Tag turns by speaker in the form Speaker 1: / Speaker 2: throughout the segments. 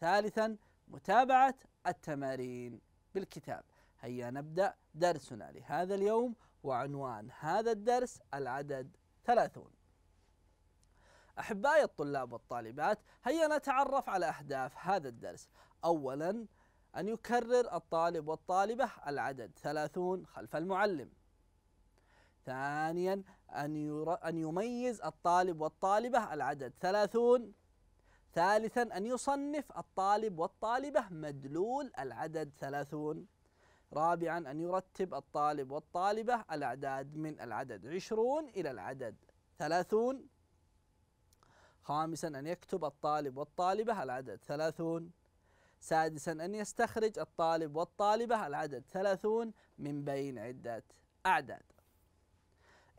Speaker 1: ثالثا متابعة التمارين بالكتاب هيا نبدأ درسنا لهذا اليوم وعنوان هذا الدرس العدد ثلاثون أحبائي الطلاب والطالبات هيا نتعرف على أهداف هذا الدرس أولا أن يكرر الطالب والطالبة العدد ثلاثون خلف المعلم ثانيا أن, أن يميز الطالب والطالبة العدد ثلاثون ثالثا أن يصنف الطالب والطالبة مدلول العدد ثلاثون رابعا أن يرتب الطالب والطالبة الأعداد من العدد عشرون إلى العدد ثلاثون خامسا أن يكتب الطالب والطالبة العدد ثلاثون سادسا أن يستخرج الطالب والطالبة العدد ثلاثون من بين عدة أعداد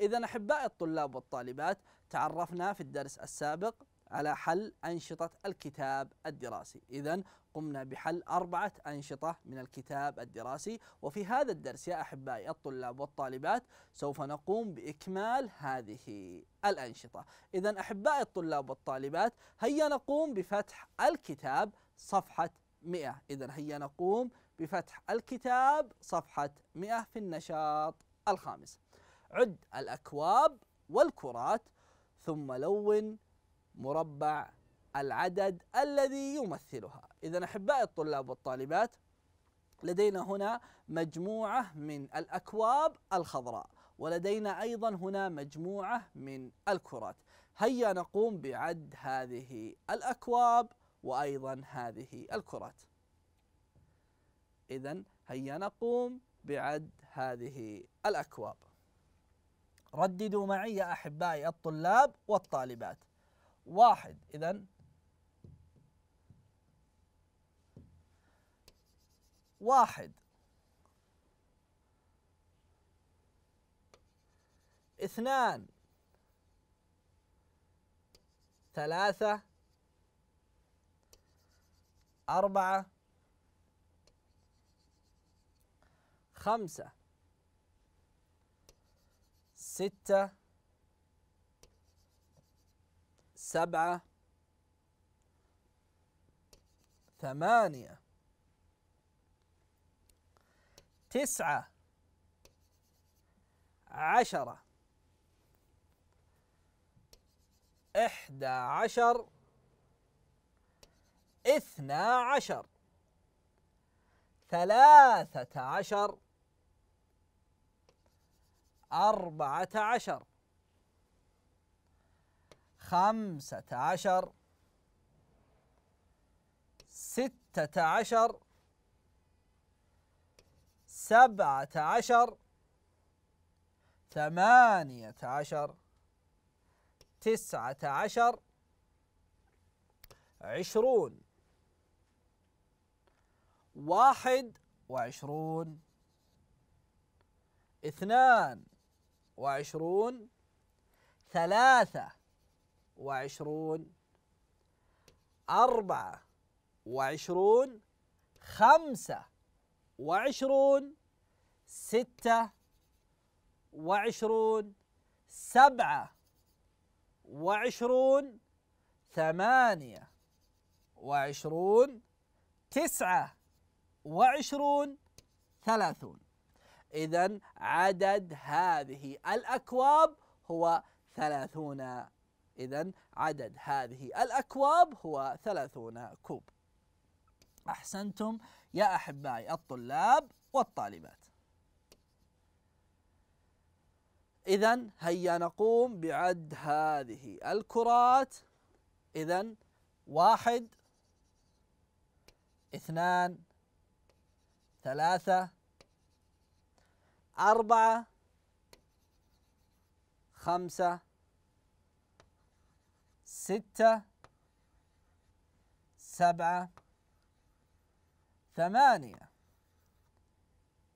Speaker 1: إذا أحباء الطلاب والطالبات تعرفنا في الدرس السابق على حل أنشطة الكتاب الدراسي إذا قمنا بحل أربعة أنشطة من الكتاب الدراسي وفي هذا الدرس يا أحبائي الطلاب والطالبات سوف نقوم بإكمال هذه الأنشطة إذا أحبائي الطلاب والطالبات هيا نقوم بفتح الكتاب صفحة 100 إذا هيا نقوم بفتح الكتاب صفحة 100 في النشاط الخامس عد الأكواب والكرات ثم لون مربع العدد الذي يمثلها إذا أحبائي الطلاب والطالبات لدينا هنا مجموعة من الأكواب الخضراء ولدينا أيضا هنا مجموعة من الكرات هيا نقوم بعد هذه الأكواب وأيضا هذه الكرات إذا هيا نقوم بعد هذه الأكواب رددوا معي أحبائي الطلاب والطالبات واحد إذا واحد اثنان ثلاثة أربعة خمسة ستة سبعة ثمانية تسعة عشرة إحدى عشر إثنى عشر ثلاثة عشر أربعة عشر خمسة عشر ستة عشر سبعة عشر ثمانية عشر تسعة عشر عشرون واحد وعشرون اثنان وعشرون ثلاثة وعشرون أربعة وعشرون خمسة وعشرون ستة وعشرون سبعة وعشرون ثمانية وعشرون تسعة وعشرون ثلاثون إذا عدد هذه الأكواب هو ثلاثون إذا عدد هذه الأكواب هو ثلاثون كوب أحسنتم يا أحبائي الطلاب والطالبات إذا هيا نقوم بعد هذه الكرات إذا واحد اثنان ثلاثة أربعة خمسة ستة سبعة ثمانية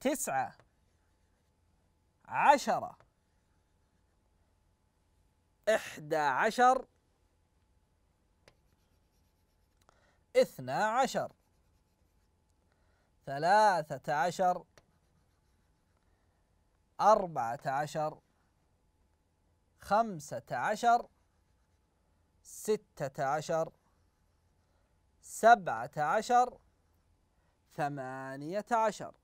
Speaker 1: تسعة عشرة إحدى عشر اثنى عشر ثلاثة عشر أربعة عشر خمسة عشر ستة عشر سبعة عشر ثمانية عشر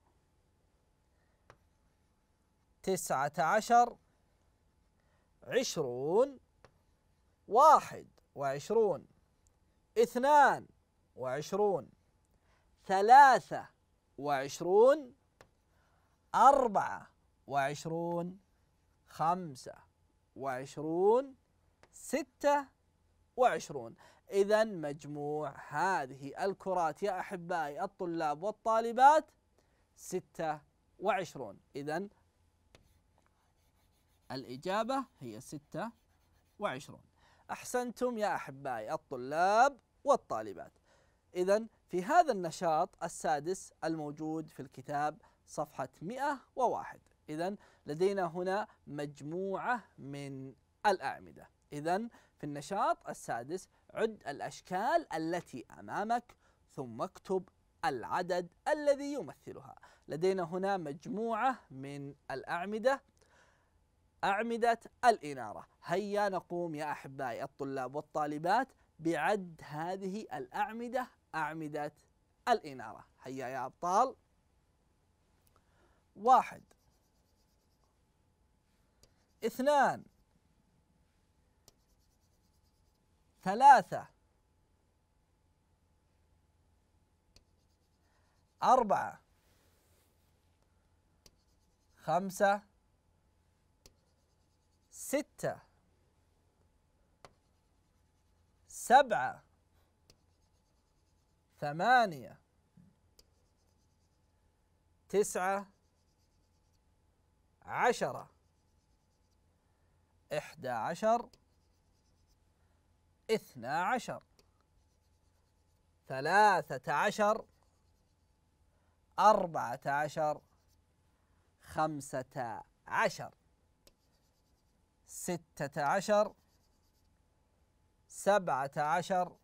Speaker 1: تسعة عشر عشرون واحد وعشرون اثنان وعشرون ثلاثة وعشرون أربعة وعشرون خمسة وعشرون ستة وعشرون إذا مجموع هذه الكرات يا أحبائي الطلاب والطالبات ستة وعشرون إذا الإجابة هي ستة وعشرون أحسنتم يا أحبائي الطلاب والطالبات إذا في هذا النشاط السادس الموجود في الكتاب صفحة 101 إذا لدينا هنا مجموعة من الأعمدة إذا في النشاط السادس عد الأشكال التي أمامك ثم اكتب العدد الذي يمثلها لدينا هنا مجموعة من الأعمدة أعمدة الإنارة هيا نقوم يا أحبائي الطلاب والطالبات بعد هذه الأعمدة أعمدة الإنارة هيا يا أبطال واحد اثنان ثلاثة أربعة خمسة ستة سبعة ثمانية تسعة عشرة إحدى عشر اثنا عشر ثلاثة عشر أربعة عشر خمسة عشر ستة عشر سبعة عشر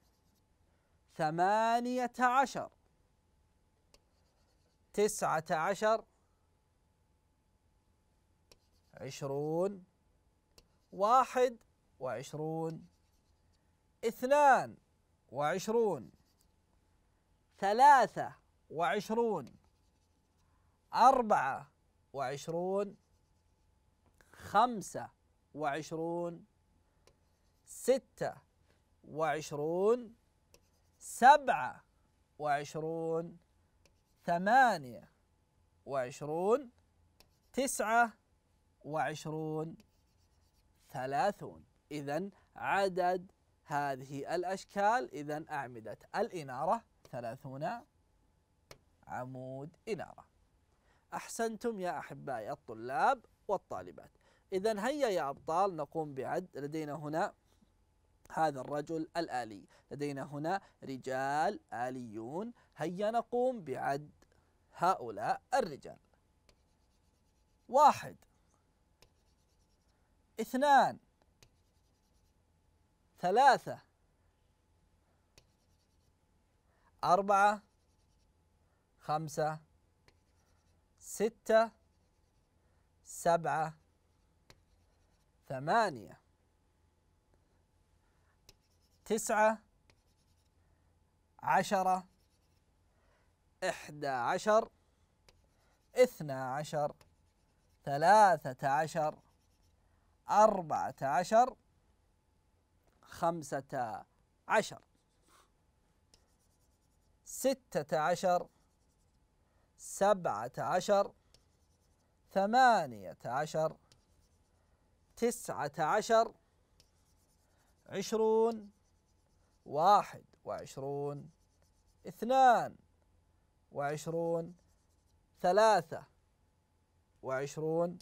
Speaker 1: ثمانية عشر تسعة عشر عشرون واحد وعشرون اثنان وعشرون ثلاثة وعشرون أربعة وعشرون خمسة وعشرون ستة وعشرون سبعة وعشرون ثمانية وعشرون تسعة وعشرون ثلاثون إذا عدد هذه الأشكال إذا أعمدة الإنارة ثلاثون عمود إنارة أحسنتم يا أحبائي الطلاب والطالبات إذا هيا يا أبطال نقوم بعد لدينا هنا هذا الرجل الآلي لدينا هنا رجال آليون هيا نقوم بعد هؤلاء الرجال واحد اثنان ثلاثة أربعة خمسة ستة سبعة ثمانية تسعة عشرة إحدى عشر إثنى عشر ثلاثة عشر أربعة عشر خمسة عشر ستة عشر سبعة عشر ثمانية عشر تسعة عشر عشرون واحد وعشرون اثنان وعشرون ثلاثة وعشرون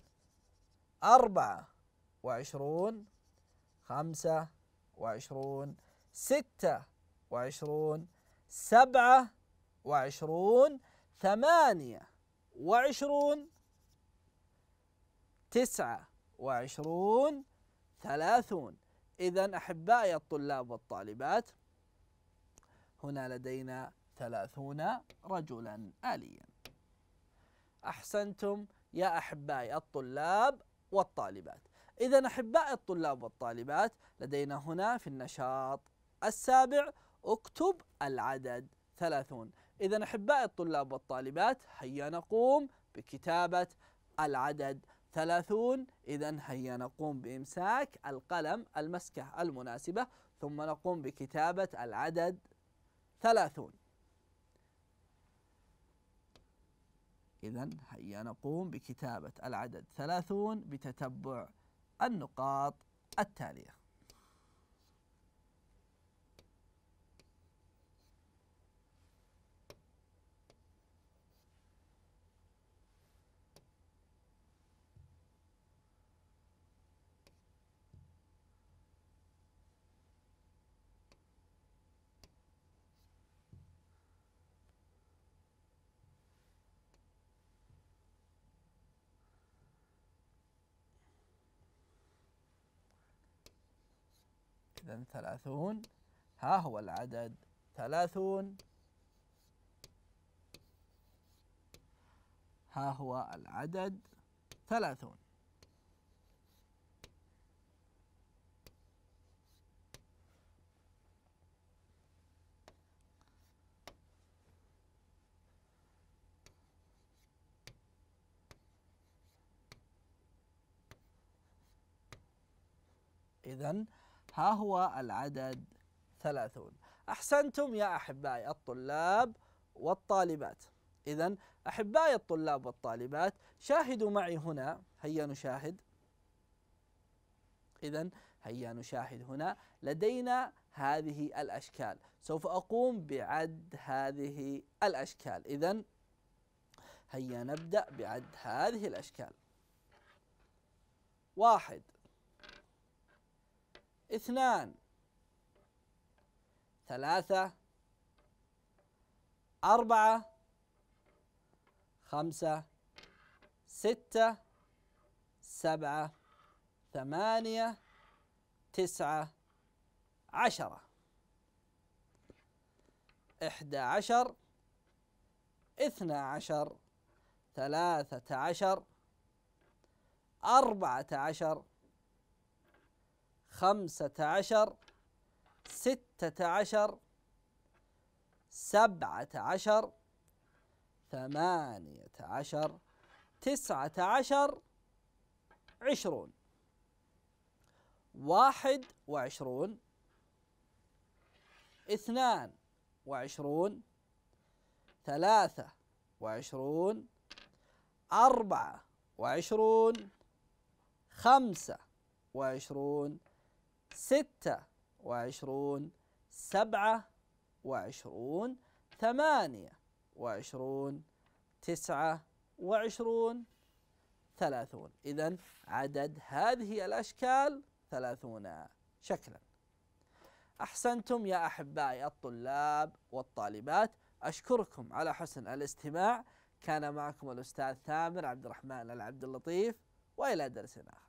Speaker 1: أربعة وعشرون خمسة وعشرون ستة وعشرون سبعة وعشرون ثمانية وعشرون تسعة وعشرون ثلاثون إذا أحبائي الطلاب والطالبات هنا لدينا ثلاثون رجلا آليا أحسنتم يا أحبائي الطلاب والطالبات إذا أحباء الطلاب والطالبات لدينا هنا في النشاط السابع اكتب العدد ثلاثون إذا أحباء الطلاب والطالبات هيا نقوم بكتابة العدد ثلاثون إذا هيا نقوم بإمساك القلم المسكة المناسبة ثم نقوم بكتابة العدد ثلاثون إذا هيا نقوم بكتابة العدد ثلاثون بتتبع النقاط التالية إذا ثلاثون ها هو العدد ثلاثون ها هو العدد ثلاثون إذا ها هو العدد ثلاثون أحسنتم يا أحبائي الطلاب والطالبات إذا أحبائي الطلاب والطالبات شاهدوا معي هنا هيا نشاهد إذا هيا نشاهد هنا لدينا هذه الأشكال سوف أقوم بعد هذه الأشكال إذا هيا نبدأ بعد هذه الأشكال واحد اثنان ثلاثة أربعة خمسة ستة سبعة ثمانية تسعة عشرة إحدى عشر اثنى عشر ثلاثة عشر أربعة عشر خمسة عشر ستة عشر سبعة عشر ثمانية عشر تسعة عشر عشرون واحد وعشرون اثنان وعشرون ثلاثة وعشرون أربعة وعشرون خمسة وعشرون ستة وعشرون سبعة وعشرون ثمانية وعشرون تسعة وعشرون ثلاثون إذا عدد هذه الأشكال ثلاثون شكلا أحسنتم يا أحبائي الطلاب والطالبات أشكركم على حسن الاستماع كان معكم الأستاذ ثامر عبد الرحمن العبد اللطيف وإلى درس آخر